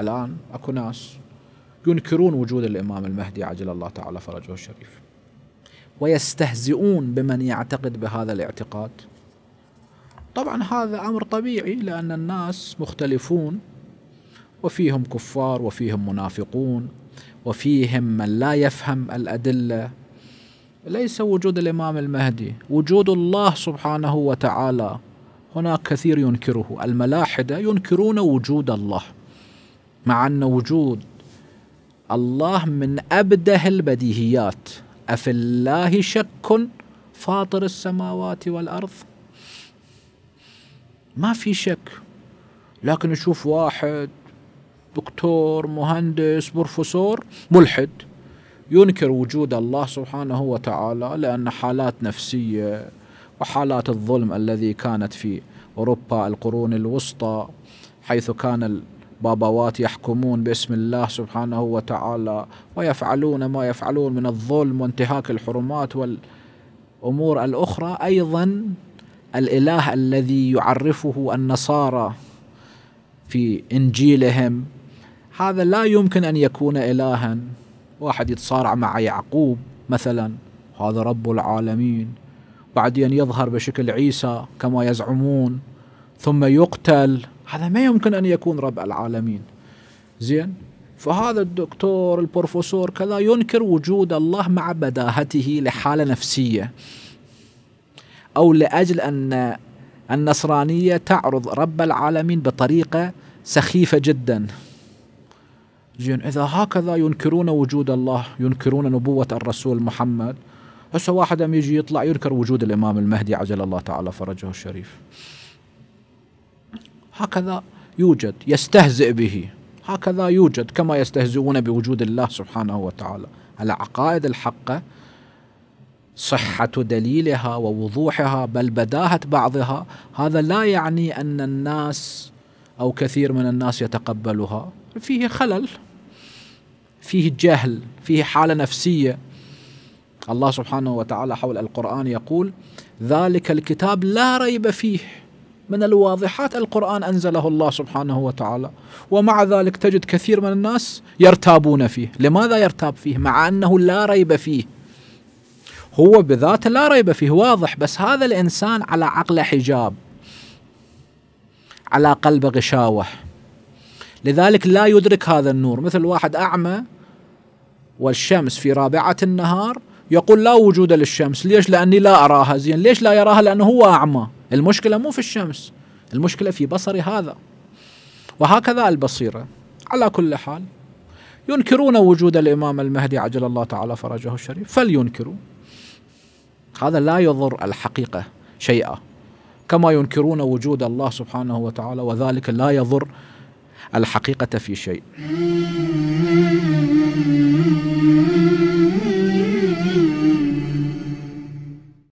الآن أكو ناس ينكرون وجود الإمام المهدي عجل الله تعالى فرجه الشريف ويستهزئون بمن يعتقد بهذا الاعتقاد طبعا هذا أمر طبيعي لأن الناس مختلفون وفيهم كفار وفيهم منافقون وفيهم من لا يفهم الأدلة ليس وجود الإمام المهدي وجود الله سبحانه وتعالى هناك كثير ينكره الملاحدة ينكرون وجود الله مع أن وجود الله من أبده البديهيات أفي الله شك فاطر السماوات والأرض ما في شك لكن نشوف واحد دكتور مهندس بروفيسور ملحد ينكر وجود الله سبحانه وتعالى لأن حالات نفسية وحالات الظلم الذي كانت في أوروبا القرون الوسطى حيث كان بابوات يحكمون باسم الله سبحانه وتعالى ويفعلون ما يفعلون من الظلم وانتهاك الحرمات والامور الاخرى ايضا الاله الذي يعرفه النصارى في انجيلهم هذا لا يمكن ان يكون الها واحد يتصارع مع يعقوب مثلا هذا رب العالمين بعدين يظهر بشكل عيسى كما يزعمون ثم يقتل هذا ما يمكن أن يكون رب العالمين زين فهذا الدكتور البروفيسور كذا ينكر وجود الله مع بداهته لحالة نفسية أو لأجل أن النصرانية تعرض رب العالمين بطريقة سخيفة جدا زين إذا هكذا ينكرون وجود الله ينكرون نبوة الرسول محمد هسه واحد يجي يطلع ينكر وجود الإمام المهدي عجل الله تعالى فرجه الشريف هكذا يوجد يستهزئ به هكذا يوجد كما يستهزئون بوجود الله سبحانه وتعالى العقائد الحقه صحة دليلها ووضوحها بل بداهة بعضها هذا لا يعني أن الناس أو كثير من الناس يتقبلها فيه خلل فيه جهل فيه حالة نفسية الله سبحانه وتعالى حول القرآن يقول ذلك الكتاب لا ريب فيه من الواضحات القرآن أنزله الله سبحانه وتعالى ومع ذلك تجد كثير من الناس يرتابون فيه لماذا يرتاب فيه مع أنه لا ريب فيه هو بذاته لا ريب فيه واضح بس هذا الإنسان على عقله حجاب على قلبه غشاوة لذلك لا يدرك هذا النور مثل واحد أعمى والشمس في رابعة النهار يقول لا وجود للشمس ليش لأني لا أراها زين ليش لا يراها لأنه هو أعمى المشكلة مو في الشمس المشكلة في بصري هذا وهكذا البصيرة على كل حال ينكرون وجود الإمام المهدي عجل الله تعالى فرجه الشريف فلينكروا هذا لا يضر الحقيقة شيئا كما ينكرون وجود الله سبحانه وتعالى وذلك لا يضر الحقيقة في شيء